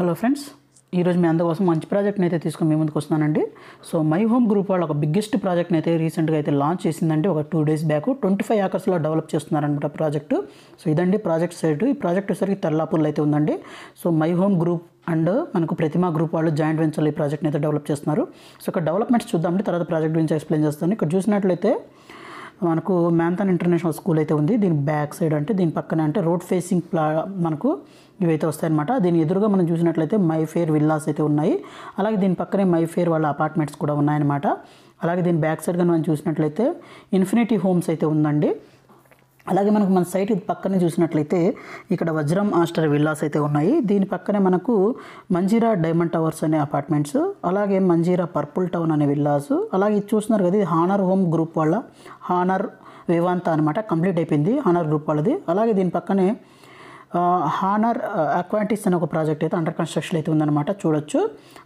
hello friends ఈరోజు మీ అందుకోసం మంచి ప్రాజెక్ట్ని అయితే తీసుకుని మీ ముందుకు వస్తున్నానండి సో మై హోమ్ గ్రూప్ వాళ్ళు ఒక బిగ్గెస్ట్ ప్రాజెక్ట్ని అయితే రీసెంట్గా అయితే లాంచ్ చేసిందంటే ఒక two days back twenty five ఏకర్స్లో డెవలప్ చేస్తున్నారనమాట ప్రాజెక్ట్ సో ఇదండి ప్రాజెక్ట్ సైడ్ ఈ ప్రాజెక్ట్ వచ్చేసరికి తెల్లాపూర్లో అయితే ఉందండి so My Home group and మనకు ప్రతిమా గ్రూప్ వాళ్ళు జాయింట్ వెంచర్లో ఈ ప్రాజెక్ట్ని అయితే డెవలప్ చేస్తున్నారు సో ఇక్కడ డెవలప్మెంట్స్ చూద్దామండి తర్వాత ప్రాజెక్ట్ గురించి ఎక్స్ప్లెయిన్ చేస్తాను ఇక్కడ చూసినట్లయితే మనకు మ్యాంథన్ ఇంటర్నేషనల్ స్కూల్ అయితే ఉంది దీని బ్యాక్ సైడ్ అంటే దీని పక్కనే అంటే రోడ్ ఫేసింగ్ ప్లా మనకు ఇవైతే వస్తాయన్నమాట దీని ఎదురుగా మనం చూసినట్లయితే మై ఫేర్ విల్లాస్ అయితే ఉన్నాయి అలాగే దీని పక్కనే మై ఫేర్ వాళ్ళ అపార్ట్మెంట్స్ కూడా ఉన్నాయన్నమాట అలాగే దీని బ్యాక్ సైడ్ కానీ మనం చూసినట్లయితే ఇన్ఫినిటీ హోమ్స్ అయితే ఉందండి అలాగే మనకు మన సైట్ పక్కనే చూసినట్లయితే ఇక్కడ వజ్రం ఆస్టర్ విల్లాస్ అయితే ఉన్నాయి దీని పక్కనే మనకు మంజీరా డైమండ్ టవర్స్ అనే అపార్ట్మెంట్స్ అలాగే మంజీరా పర్పుల్ టౌన్ అనే విల్లాస్ అలాగే ఇది చూస్తున్నారు కదా ఇది హానర్ హోమ్ గ్రూప్ వాళ్ళ హానర్ వివాంత అనమాట కంప్లీట్ అయిపోయింది హానర్ గ్రూప్ వాళ్ళది అలాగే దీని పక్కనే హానర్ అక్వాంటిక్స్ అనే ఒక ప్రాజెక్ట్ అయితే అండర్ కన్స్ట్రక్షన్ అయితే ఉందన్నమాట చూడొచ్చు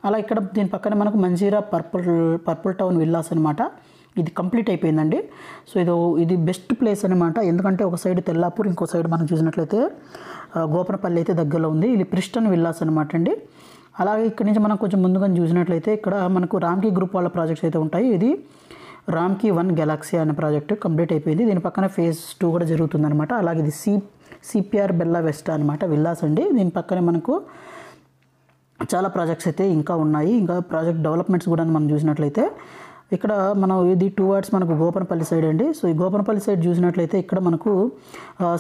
అలా ఇక్కడ దీని పక్కన మనకు Manjeera purple purple town villas అనమాట ఇది కంప్లీట్ అయిపోయిందండి సో ఇది ఇది బెస్ట్ ప్లేస్ అనమాట ఎందుకంటే ఒక సైడ్ తెల్లాపూర్ ఇంకో సైడ్ మనం చూసినట్లయితే గోపనపల్లి అయితే దగ్గరలో ఉంది ఇది ప్రిస్టన్ విల్లాస్ అనమాట అండి అలాగే ఇక్కడ నుంచి మనం కొంచెం ముందుగా చూసినట్లయితే ఇక్కడ మనకు రామ్కి గ్రూప్ వాళ్ళ ప్రాజెక్ట్స్ అయితే ఉంటాయి ఇది రామ్కి వన్ గెలాక్సీ అనే ప్రాజెక్ట్ కంప్లీట్ అయిపోయింది దీని పక్కన ఫేజ్ టూ కూడా జరుగుతుందనమాట అలాగే ఇది సి సిపిఆర్ బెల్లా వెస్ట్ అనమాట విల్లాస్ అండి దీని పక్కనే మనకు చాలా ప్రాజెక్ట్స్ అయితే ఇంకా ఉన్నాయి ఇంకా ప్రాజెక్ట్ డెవలప్మెంట్స్ కూడా మనం చూసినట్లయితే ఇక్కడ మనం ఇది టూ వర్డ్స్ మనకు గోపనపల్లి సైడ్ అండి సో ఈ గోపనపల్లి సైడ్ చూసినట్లయితే ఇక్కడ మనకు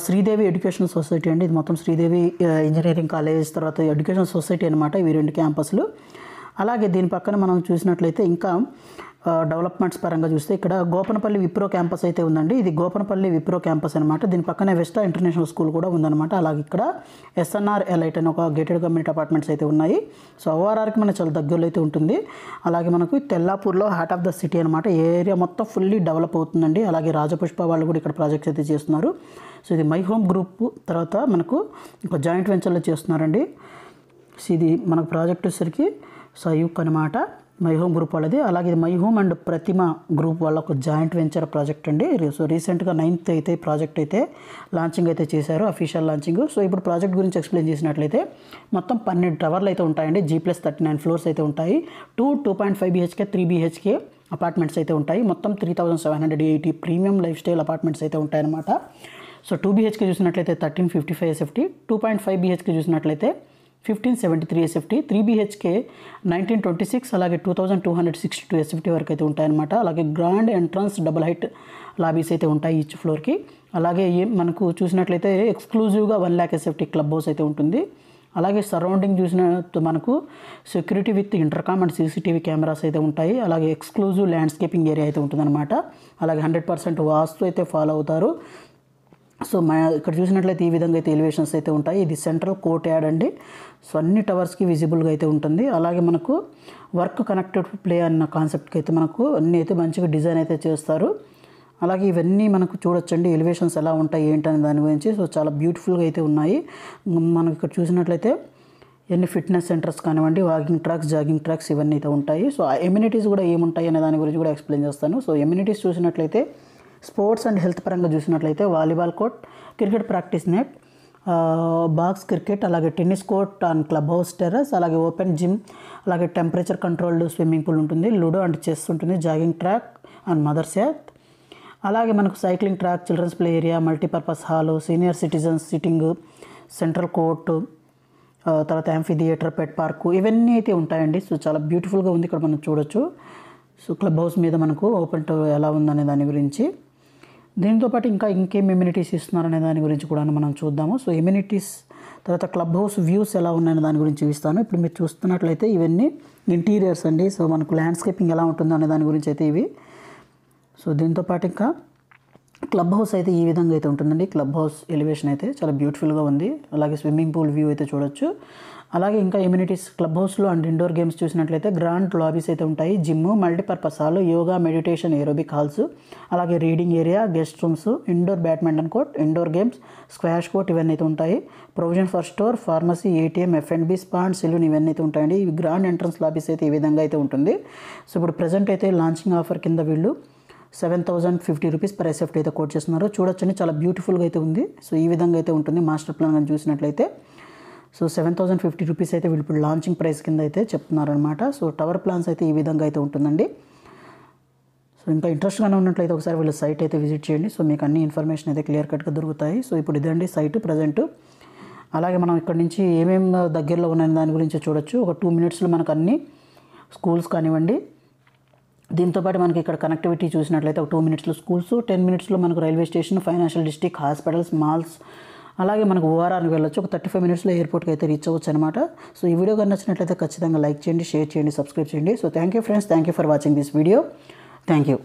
శ్రీదేవి ఎడ్యుకేషన్ సొసైటీ అండి ఇది మొత్తం శ్రీదేవి ఇంజనీరింగ్ కాలేజ్ తర్వాత ఎడ్యుకేషన్ సొసైటీ అనమాట ఇవి రెండు క్యాంపస్లు అలాగే దీని పక్కన మనం చూసినట్లయితే ఇంకా డెవలప్మెంట్స్ పరంగా చూస్తే ఇక్కడ గోపనపల్లి విప్రో క్యాంపస్ అయితే ఉందండి ఇది గోపనపల్లి విప్రో క్యాంపస్ అనమాట దీని పక్కనే వెస్టా ఇంటర్నేషనల్ స్కూల్ కూడా ఉందన్నమాట అలాగే ఇక్కడ ఎస్ఎన్ఆర్ ఎలైట్ అని ఒక గేటెడ్ గవర్నమెంట్ అపార్ట్మెంట్స్ అయితే ఉన్నాయి సో ఓఆర్ఆర్కి మనకి చాలా దగ్గరలో అయితే ఉంటుంది అలాగే మనకు తెల్లాపూర్లో హార్ట్ ఆఫ్ ద సిటీ అనమాట ఏరియా మొత్తం ఫుల్లీ డెవలప్ అవుతుందండి అలాగే రాజపుష్ప వాళ్ళు కూడా ఇక్కడ ప్రాజెక్ట్స్ అయితే చేస్తున్నారు సో ఇది మై హోమ్ గ్రూప్ తర్వాత మనకు ఒక జాయింట్ వెంచర్లో చేస్తున్నారండి సో ఇది మనకు ప్రాజెక్ట్ వచ్చేసరికి సయూక్ అనమాట మై హోమ్ గ్రూప్ వాళ్ళది అలాగే ఇది My Home and Pratima group వాళ్ళ ఒక జాయింట్ వెంచర్ ప్రాజెక్ట్ అండి సో రీసెంట్గా నైన్త్ అయితే ప్రాజెక్ట్ అయితే లాంచింగ్ అయితే చేశారు అఫీషియల్ లాంచింగ్ సో ఇప్పుడు ప్రాజెక్ట్ గురించి ఎక్స్ప్లెయిన్ చేసినట్లయితే మొత్తం పన్నెండు టవర్లు అయితే ఉంటాయండి G plus thirty nine floors అయితే ఉంటాయి two two point five BHK three BHK apartments అయితే ఉంటాయి మొత్తం three thousand seven hundred eighty premium lifestyle apartments అయితే ఉంటాయన్నమాట సో టూ బీహెచ్కే చూసినట్లయితే thirteen fifty five SFT two point five BHK చూసినట్లయితే fifteen seventy three SFT three BHK nineteen twenty six అలాగే two thousand two hundred sixty two SFT వరకు అయితే ఉంటాయన్నమాట అలాగే grand entrance double height lobbies అయితే ఉంటాయి each ఫ్లోర్కి అలాగే మనకు చూసినట్లయితే ఎక్స్క్లూజివ్గా one lakh SFT club house అయితే ఉంటుంది అలాగే సరౌండింగ్ చూసిన మనకు security with intercom and CCTV cameras అయితే ఉంటాయి అలాగే ఎక్స్క్లూజివ్ ల్యాండ్స్కేపింగ్ ఏరియా అయితే ఉంటుందన్నమాట అలాగే హండ్రెడ్ పర్సెంట్ వాస్తు అయితే ఫాలో అవుతారు సో మన ఇక్కడ చూసినట్లయితే ఈ విధంగా అయితే ఎలివేషన్స్ అయితే ఉంటాయి ఇది సెంట్రల్ కోర్ట్ యాడ్ అండి సో అన్ని టవర్స్కి విజిబుల్గా అయితే ఉంటుంది అలాగే మనకు వర్క్ కనెక్టెడ్ ప్లే అన్న కాన్సెప్ట్కి అయితే మనకు అన్నీ అయితే మంచిగా డిజైన్ అయితే చేస్తారు అలాగే ఇవన్నీ మనకు చూడొచ్చండి ఎలివేషన్స్ ఎలా ఉంటాయి ఏంటనే దాని గురించి సో చాలా బ్యూటిఫుల్గా అయితే ఉన్నాయి మనకి ఇక్కడ చూసినట్లయితే ఎన్ని ఫిట్నెస్ సెంటర్స్ కానివ్వండి వాకింగ్ ట్రాక్స్ జాగింగ్ ట్రాక్స్ ఇవన్నీ అయితే ఉంటాయి సో ఎమ్యూనిటీస్ కూడా ఏముంటాయి అనే దాని గురించి కూడా ఎక్స్ప్లెయిన్ చేస్తాను సో ఎమ్యూనిటీస్ చూసినట్లయితే స్పోర్ట్స్ అండ్ హెల్త్ పరంగా చూసినట్లయితే volleyball court cricket practice net box cricket అలాగే tennis court and club house terrace అలాగే ఓపెన్ జిమ్ అలాగే టెంపరేచర్ కంట్రోల్డ్ స్విమ్మింగ్ పూల్ ఉంటుంది లూడో అండ్ చెస్ ఉంటుంది jogging track and mothers yard అలాగే మనకు cycling track children's play area multipurpose hall senior citizens sitting central court తర్వాత amphitheatre pet park ఇవన్నీ అయితే ఉంటాయండి సో చాలా బ్యూటిఫుల్గా ఉంది ఇక్కడ మనం చూడొచ్చు సో క్లబ్ హౌస్ మీద మనకు ఓపెన్ ఎలా ఉందనే దాని గురించి దీంతోపాటు ఇంకా ఇంకేం ఇమ్యూనిటీస్ ఇస్తున్నారు అనే దాని గురించి కూడా మనం చూద్దాము సో ఇమ్యూనిటీస్ తర్వాత క్లబ్ హౌస్ వ్యూస్ ఎలా ఉన్నాయని దాని గురించి ఇస్తాను ఇప్పుడు మీరు చూస్తున్నట్లయితే ఇవన్నీ ఇంటీరియర్స్ అండి సో మనకు ల్యాండ్స్కేపింగ్ ఎలా ఉంటుందో అనే దాని గురించి అయితే ఇవి సో దీంతోపాటు ఇంకా క్లబ్ హౌస్ అయితే ఈ విధంగా అయితే ఉంటుందండి క్లబ్ హౌస్ ఎలివేషన్ అయితే చాలా బ్యూటిఫుల్గా ఉంది అలాగే స్విమ్మింగ్ పూల్ వ్యూ అయితే చూడొచ్చు అలాగే ఇంకా ఇమ్యూనిటీస్ క్లబ్ హౌస్లో అండ్ ఇండోర్ గేమ్స్ చూసినట్లయితే గ్రాండ్ లాబీస్ అయితే ఉంటాయి gym multipurpose hall yoga meditation aerobic halls అలాగే reading area guest rooms indoor badminton court indoor games squash court ఇవన్నీ అయితే ఉంటాయి provision for store pharmacy ATM F and B B spa and salon ఇవన్నీ అయితే ఉంటాయండి ఇవి గ్రాండ్ ఎంట్రన్స్ లాబీస్ అయితే ఈ విధంగా అయితే ఉంటుంది సో ఇప్పుడు ప్రజెంట్ అయితే లాంచింగ్ ఆఫర్ కింద వీళ్ళు seven thousand fifty rupees per SFT అయితే కోట్ చేస్తున్నారు చూడొచ్చండి చాలా బ్యూటిఫుల్గా అయితే ఉంది సో ఈ విధంగా అయితే ఉంటుంది మాస్టర్ ప్లాన్ కానీ చూసినట్లయితే so seven thousand fifty rupees అయితే వీళ్ళు ఇప్పుడు లాంచింగ్ ప్రైస్ కింద అయితే చెప్తున్నారనమాట సో టవర్ ప్లాన్స్ అయితే ఈ విధంగా అయితే ఉంటుందండి సో ఇంకా ఇంట్రెస్ట్గానే ఉన్నట్లయితే ఒకసారి వీళ్ళు సైట్ అయితే విజిట్ చేయండి సో మీకు అన్ని ఇన్ఫర్మేషన్ అయితే క్లియర్ కట్గా దొరుకుతాయి సో ఇప్పుడు ఇదండి సైట్ ప్రజెంట్ అలాగే మనం ఇక్కడ నుంచి ఏమేమి దగ్గరలో ఉన్నాయని దాని గురించి చూడొచ్చు ఒక టూ మినిట్స్లో మనకు అన్ని స్కూల్స్ కానివ్వండి దీంతోపాటు మనకి ఇక్కడ కనెక్టివిటీ చూసినట్లయితే ఒక టూ మినిట్స్లో స్కూల్స్ టెన్ మినిట్స్లో మనకు railway station financial district hospitals malls అలాగే మనకు ఓఆర్ఆర్కి వెళ్ళొచ్చు ఒక థర్టీ ఫైవ్ మినిట్స్లో ఎయిర్పోర్ట్కి అయితే రీచ్ అవ్వచ్చు అనమాట సో ఈ వీడియో కానీ నచ్చినట్లయితే ఖచ్చితంగా లైక్ చేయండి షేర్ చేయండి సబ్స్క్రైబ్ చేయండి so thank you friends thank you for watching this video thank you